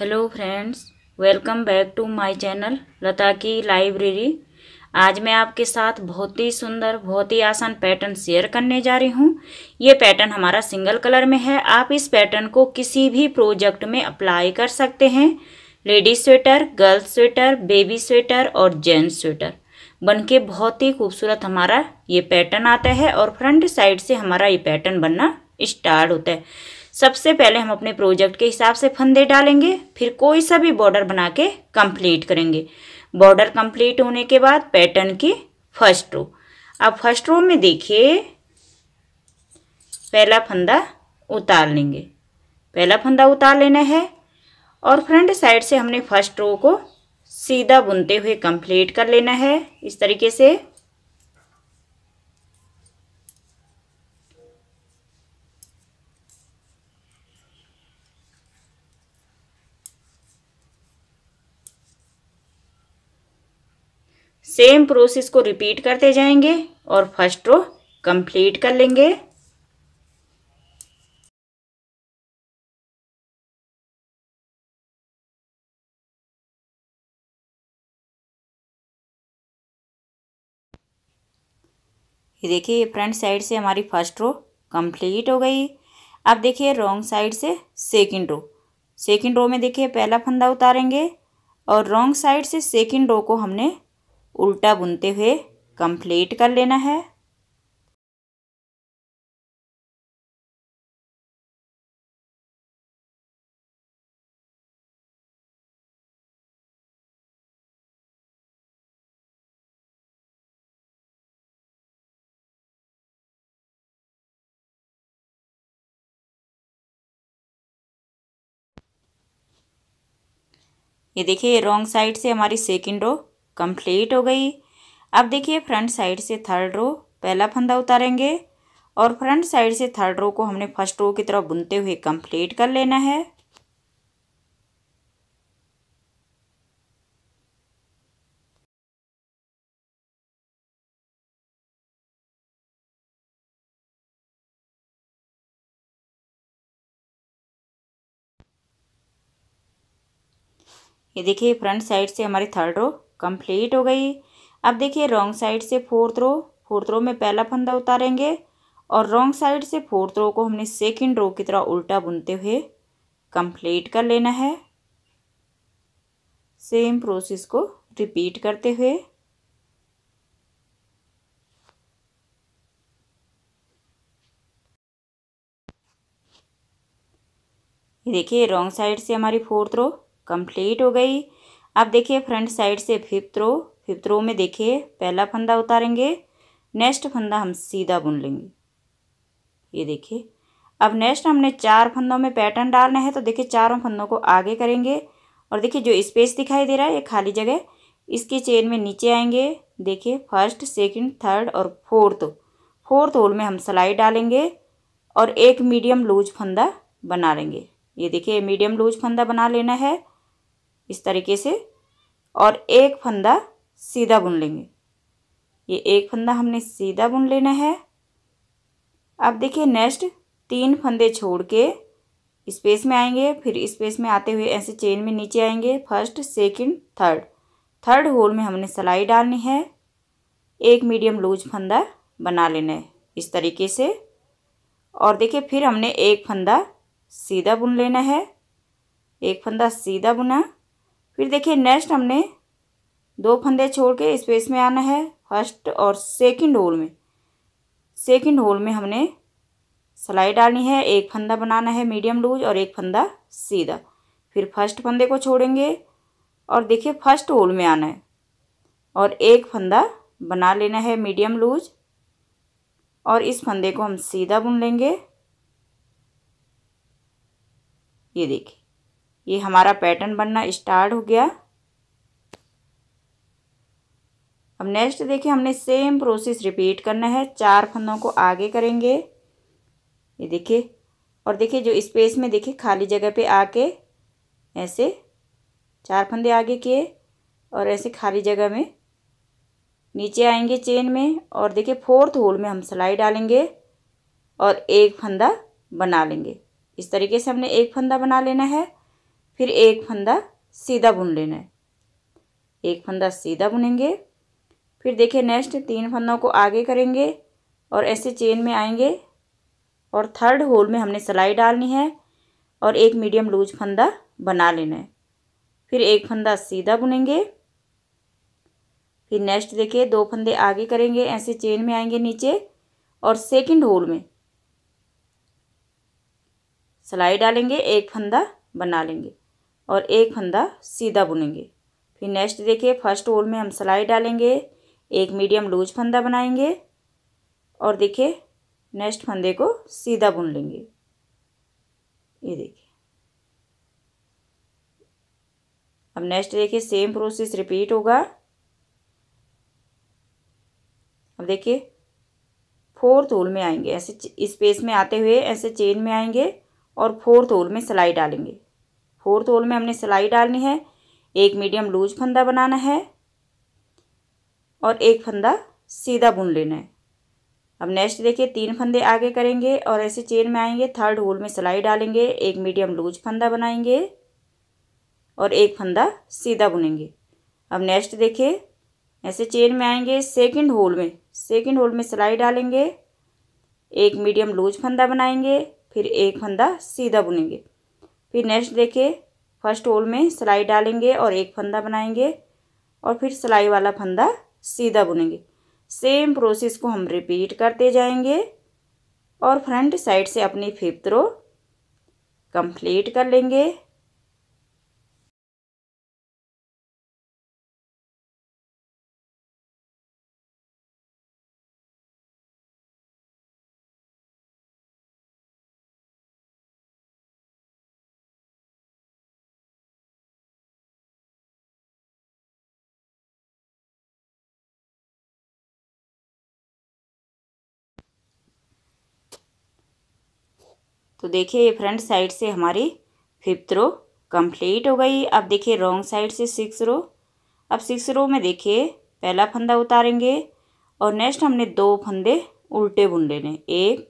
hello friends welcome back to my channel Lata की library आज मैं आपके साथ बहुत ही सुंदर बहुत ही आसान पैटर्न शेयर करने जा रही हूँ ये पैटर्न हमारा सिंगल कलर में है आप इस पैटर्न को किसी भी प्रोजेक्ट में अप्लाई कर सकते हैं ladies sweater girls sweater baby sweater और जेंट्स स्वेटर बन के बहुत ही खूबसूरत हमारा ये पैटर्न आता है और फ्रंट साइड से हमारा ये पैटर्न बनना स्टार्ट होता है सबसे पहले हम अपने प्रोजेक्ट के हिसाब से फंदे डालेंगे फिर कोई सा भी बॉर्डर बना के कम्प्लीट करेंगे बॉर्डर कंप्लीट होने के बाद पैटर्न की फर्स्ट रो अब फर्स्ट रो में देखिए पहला फंदा उतार लेंगे पहला फंदा उतार लेना है और फ्रंट साइड से हमने फर्स्ट रो को सीधा बुनते हुए कंप्लीट कर लेना है इस तरीके से सेम प्रोसेस को रिपीट करते जाएंगे और फर्स्ट रो कंप्लीट कर लेंगे ये देखिए फ्रंट साइड से हमारी फर्स्ट रो कंप्लीट हो गई अब देखिए रॉन्ग साइड से सेकंड रो सेकंड रो में देखिए पहला फंदा उतारेंगे और रॉन्ग साइड से सेकंड रो को हमने उल्टा बुनते हुए कंप्लीट कर लेना है ये देखिए रॉन्ग साइड से हमारी सेकंड रो कंप्लीट हो गई अब देखिए फ्रंट साइड से थर्ड रो पहला फंदा उतारेंगे और फ्रंट साइड से थर्ड रो को हमने फर्स्ट रो की तरफ बुनते हुए कंप्लीट कर लेना है ये देखिए फ्रंट साइड से हमारी थर्ड रो कंप्लीट हो गई अब देखिए रॉन्ग साइड से फोर्थ रो फोर्थ रो में पहला फंदा उतारेंगे और रॉन्ग साइड से फोर्थ रो को हमने सेकंड रो की तरह उल्टा बुनते हुए कंप्लीट कर लेना है सेम प्रोसेस को रिपीट करते हुए देखिए रॉन्ग साइड से हमारी फोर्थ रो कंप्लीट हो गई अब देखिए फ्रंट साइड से फिफ्थ रो फिफ्थ रो में देखिए पहला फंदा उतारेंगे नेक्स्ट फंदा हम सीधा बुन लेंगे ये देखिए अब नेक्स्ट हमने चार फंदों में पैटर्न डालना है तो देखिए चारों फंदों को आगे करेंगे और देखिए जो स्पेस दिखाई दे रहा है ये खाली जगह इसके चेन में नीचे आएंगे देखिए फर्स्ट सेकंड थर्ड और फोर्थ फोर्थ होल में हम सलाई डालेंगे और एक मीडियम लूज फंदा बना लेंगे ये देखिए मीडियम लूज फंदा बना लेना है इस तरीके से और एक फंदा सीधा बुन लेंगे ये एक फंदा हमने सीधा बुन लेना है अब देखिए नेक्स्ट तीन फंदे छोड़ के स्पेस में आएंगे फिर स्पेस में आते हुए ऐसे चेन में नीचे आएंगे first second third third hole में हमने सिलाई डालनी है एक मीडियम लूज फंदा बना लेना है इस तरीके से और देखिए फिर हमने एक फंदा सीधा बुन लेना है एक फंदा सीधा बुना फिर देखिए नेक्स्ट हमने दो फंदे छोड़ के स्पेस में आना है फर्स्ट और सेकंड होल में सेकंड होल में हमने सलाई डालनी है एक फंदा बनाना है मीडियम लूज और एक फंदा सीधा फिर फर्स्ट फंदे को छोड़ेंगे और देखिए फर्स्ट होल में आना है और एक फंदा बना लेना है मीडियम लूज और इस फंदे को हम सीधा बुन लेंगे ये देखिए ये हमारा पैटर्न बनना स्टार्ट हो गया अब नेक्स्ट देखिए हमने सेम प्रोसेस रिपीट करना है चार फंदों को आगे करेंगे ये देखिए और देखिए जो स्पेस में देखिए खाली जगह पे आके ऐसे चार फंदे आगे किए और ऐसे खाली जगह में नीचे आएंगे चेन में और देखिए फोर्थ होल में हम सिलाई डालेंगे और एक फंदा बना लेंगे इस तरीके से हमने एक फंदा बना लेना है फिर एक फंदा सीधा बुन लेना है एक फंदा सीधा बुनेंगे फिर देखिए नेक्स्ट तीन फंदों को आगे करेंगे और ऐसे चेन में आएंगे और थर्ड होल में हमने सिलाई डालनी है और एक मीडियम लूज फंदा बना लेना है फिर एक फंदा सीधा बुनेंगे फिर नेक्स्ट देखिए दो फंदे आगे करेंगे ऐसे चेन में आएंगे नीचे और सेकंड होल में सिलाई डालेंगे एक फंदा बना लेंगे और एक फंदा सीधा बुनेंगे फिर नेक्स्ट देखिए फर्स्ट होल में हम सिलाई डालेंगे एक मीडियम लूज फंदा बनाएंगे और देखिए नेक्स्ट फंदे को सीधा बुन लेंगे ये देखिए अब नेक्स्ट देखिए सेम प्रोसेस रिपीट होगा अब देखिए फोर्थ होल में आएंगे ऐसे स्पेस में आते हुए ऐसे चेन में आएंगे और फोर्थ होल में सिलाई डालेंगे फोर्थ होल में हमने सिलाई डालनी है एक मीडियम लूज फंदा बनाना है और एक फंदा सीधा बुन लेना है अब नेक्स्ट देखिए तीन फंदे आगे करेंगे और ऐसे चेन में आएंगे थर्ड होल में सिलाई डालेंगे एक मीडियम लूज फंदा बनाएंगे और एक फंदा सीधा बुनेंगे अब नेक्स्ट देखिए ऐसे चेन में आएंगे सेकंड होल में सेकंड होल में सिलाई डालेंगे एक मीडियम लूज फंदा बनाएंगे फिर एक फंदा सीधा बुनेंगे फिर नेक्स्ट देखे फर्स्ट होल में सिलाई डालेंगे और एक फंदा बनाएंगे और फिर सिलाई वाला फंदा सीधा बुनेंगे सेम प्रोसेस को हम रिपीट करते जाएंगे और फ्रंट साइड से अपनी फिफ्थ रो कंप्लीट कर लेंगे तो देखिए ये फ्रंट साइड से हमारी फिफ्थ रो कंप्लीट हो गई अब देखिए रॉन्ग साइड से सिक्स रो अब सिक्स रो में देखिए पहला फंदा उतारेंगे और नेक्स्ट हमने दो फंदे उल्टे बुन लेने एक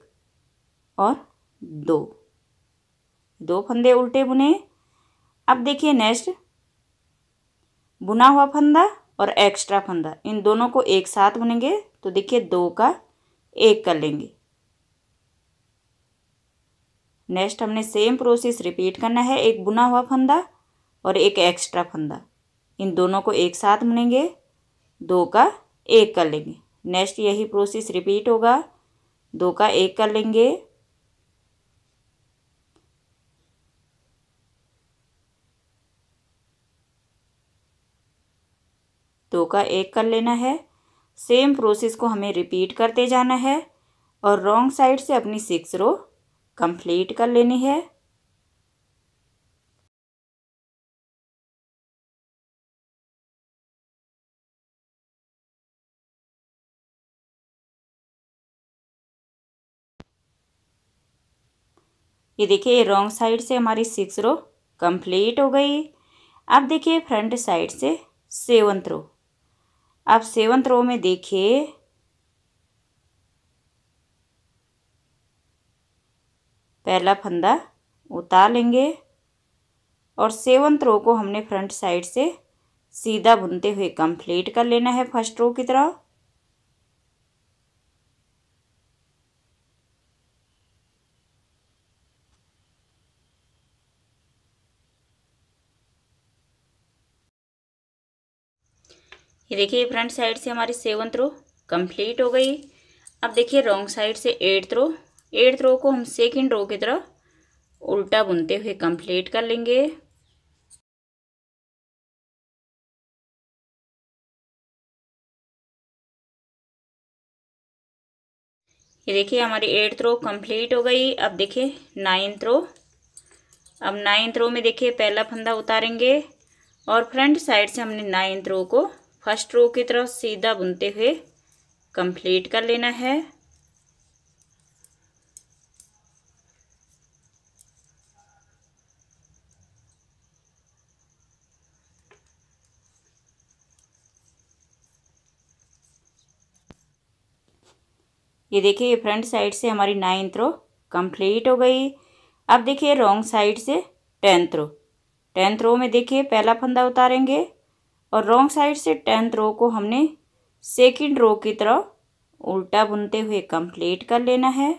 और दो दो फंदे उल्टे बुने अब देखिए नेक्स्ट बुना हुआ फंदा और एक्स्ट्रा फंदा इन दोनों को एक साथ बुनेंगे तो देखिए दो का एक कर लेंगे नेक्स्ट हमने सेम प्रोसेस रिपीट करना है एक बुना हुआ फंदा और एक एक्स्ट्रा फंदा इन दोनों को एक साथ बुनेंगे दो का एक कर लेंगे नेक्स्ट यही प्रोसेस रिपीट होगा दो का एक कर लेंगे दो का एक कर लेना है सेम प्रोसेस को हमें रिपीट करते जाना है और रॉन्ग साइड से अपनी सिक्स रो कंप्लीट कर लेनी है ये देखिए रॉन्ग साइड से हमारी सिक्स रो कंप्लीट हो गई अब देखिए फ्रंट साइड से सेवंथ रो आप सेवंथ रो में देखिए पहला फंदा उतार लेंगे और सेवंथ रो को हमने फ्रंट साइड से सीधा बुनते हुए कंप्लीट कर लेना है फर्स्ट रो की तरह ये देखिए फ्रंट साइड से हमारी सेवन रो कंप्लीट हो गई अब देखिए रॉन्ग साइड से एट्थ रो एट्थ रो को हम सेकेंड रो की तरह उल्टा बुनते हुए कंप्लीट कर लेंगे ये देखिए हमारी एट्थ रो कंप्लीट हो गई अब देखिए नाइन्थ रो अब नाइन्थ रो में देखिए पहला फंदा उतारेंगे और फ्रंट साइड से हमने नाइन्थ रो को फर्स्ट रो की तरफ सीधा बुनते हुए कंप्लीट कर लेना है ये देखिए ये फ्रंट साइड से हमारी नाइन्थ रो कंप्लीट हो गई अब देखिए रॉन्ग साइड से टेंथ रो टेंथ रो में देखिए पहला फंदा उतारेंगे और रॉन्ग साइड से टेंथ रो को हमने सेकंड रो की तरह उल्टा बुनते हुए कंप्लीट कर लेना है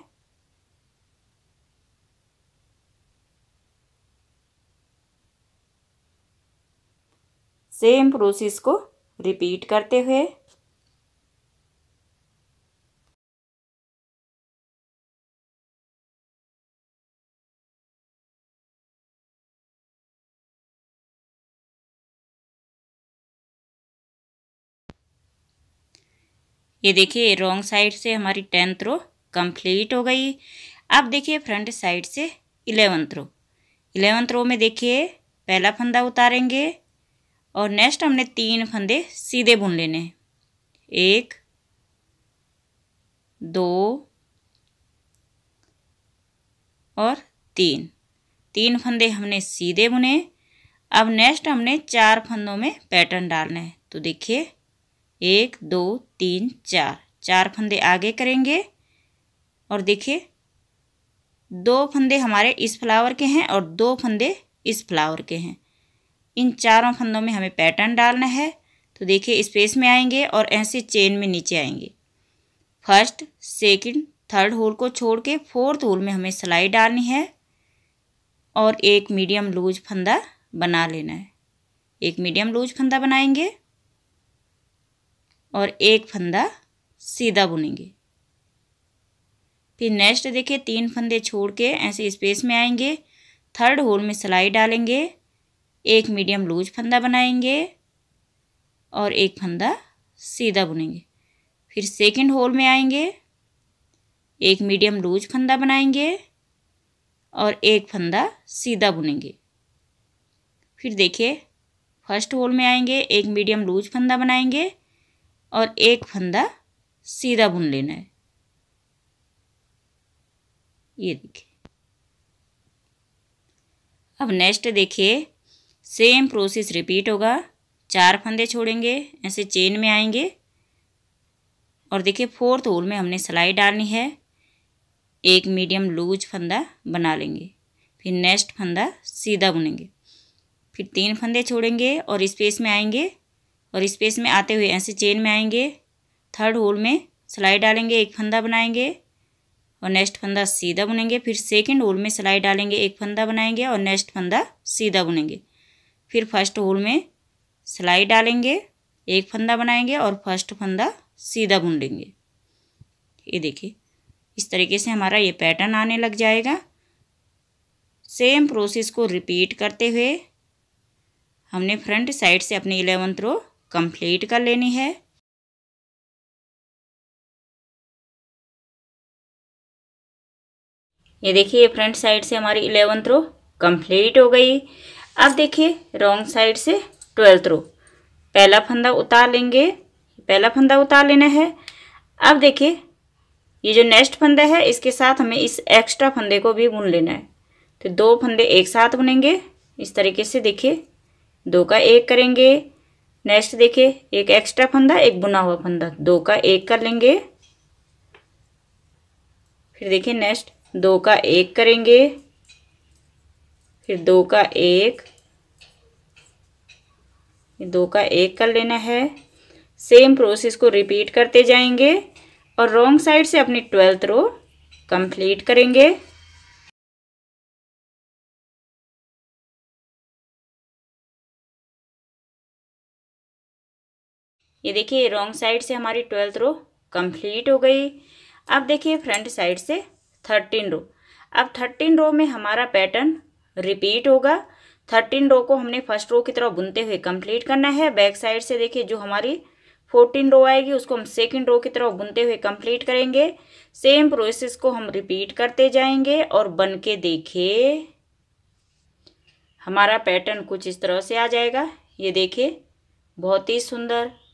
सेम प्रोसेस को रिपीट करते हुए ये देखिए रॉन्ग साइड से हमारी टेंथ रो कंप्लीट हो गई अब देखिए फ्रंट साइड से इलेवंथ रो इलेवंथ रो में देखिए पहला फंदा उतारेंगे और नेक्स्ट हमने तीन फंदे सीधे बुन लेने हैं एक दो और तीन तीन फंदे हमने सीधे बुने अब नेक्स्ट हमने चार फंदों में पैटर्न डालना है तो देखिए एक दो तीन चार चार फंदे आगे करेंगे और देखिए दो फंदे हमारे इस फ्लावर के हैं और दो फंदे इस फ्लावर के हैं इन चारों फंदों में हमें पैटर्न डालना है तो देखिए स्पेस में आएंगे और ऐसे चेन में नीचे आएंगे फर्स्ट सेकंड, थर्ड होल को छोड़ के फोर्थ होल में हमें सिलाई डालनी है और एक मीडियम लूज फंदा बना लेना है एक मीडियम लूज फंदा बनाएंगे और एक फंदा सीधा बुनेंगे फिर नेक्स्ट देखिए तीन फंदे छोड़ के ऐसे स्पेस में आएंगे थर्ड होल में सिलाई डालेंगे एक मीडियम लूज फंदा बनाएंगे और एक फंदा सीधा बुनेंगे फिर सेकंड होल में आएंगे एक मीडियम लूज फंदा बनाएंगे और एक फंदा सीधा बुनेंगे फिर देखिए फर्स्ट होल में आएंगे एक मीडियम लूज फंदा बनाएंगे और एक फंदा सीधा बुन लेना है ये देखिए अब नेक्स्ट देखिए सेम प्रोसेस रिपीट होगा चार फंदे छोड़ेंगे ऐसे चेन में आएंगे और देखिए फोर्थ होल में हमने सिलाई डालनी है एक मीडियम लूज फंदा बना लेंगे फिर नेक्स्ट फंदा सीधा बुनेंगे फिर तीन फंदे छोड़ेंगे और स्पेस में आएंगे और स्पेस में आते हुए ऐसे चेन में आएंगे थर्ड होल में सिलाई डालेंगे एक फंदा बनाएंगे और नेक्स्ट फंदा सीधा बुनेंगे फिर सेकेंड होल में सिलाई डालेंगे एक फंदा बनाएंगे और नेक्स्ट फंदा सीधा बुनेंगे फिर फर्स्ट होल में सिलाई डालेंगे एक फंदा बनाएंगे और फर्स्ट फंदा सीधा बुन लेंगे ये देखिए इस तरीके से हमारा ये पैटर्न आने लग जाएगा सेम प्रोसेस को रिपीट करते हुए हमने फ्रंट साइड से अपने इलेवंथ रो कंप्लीट कर लेनी है ये देखिए फ्रंट साइड से हमारी इलेवंथ रो कंप्लीट हो गई अब देखिए रॉन्ग साइड से ट्वेल्थ रो पहला फंदा उतार लेंगे पहला फंदा उतार लेना है अब देखिए ये जो नेक्स्ट फंदा है इसके साथ हमें इस एक्स्ट्रा फंदे को भी बुन लेना है तो दो फंदे एक साथ बुनेंगे इस तरीके से देखिए दो का एक करेंगे नेक्स्ट देखिए एक एक्स्ट्रा फंदा एक बुना हुआ फंदा दो का एक कर लेंगे फिर देखिए नेक्स्ट दो का एक करेंगे फिर दो का एक दो का एक कर लेना है सेम प्रोसेस को रिपीट करते जाएंगे और रॉन्ग साइड से अपनी ट्वेल्थ रो कंप्लीट करेंगे ये देखिए रॉन्ग साइड से हमारी ट्वेल्थ रो कंप्लीट हो गई अब देखिए फ्रंट साइड से थर्टीन रो अब थर्टीन रो में हमारा पैटर्न रिपीट होगा थर्टीन रो को हमने फर्स्ट रो की तरह बुनते हुए कंप्लीट करना है बैक साइड से देखिए जो हमारी फोर्टीन रो आएगी उसको हम सेकेंड रो की तरफ बुनते हुए कंप्लीट करेंगे सेम प्रोसेस को हम रिपीट करते जाएंगे और बन के देखे हमारा पैटर्न कुछ इस तरह से आ जाएगा ये देखिए बहुत ही सुंदर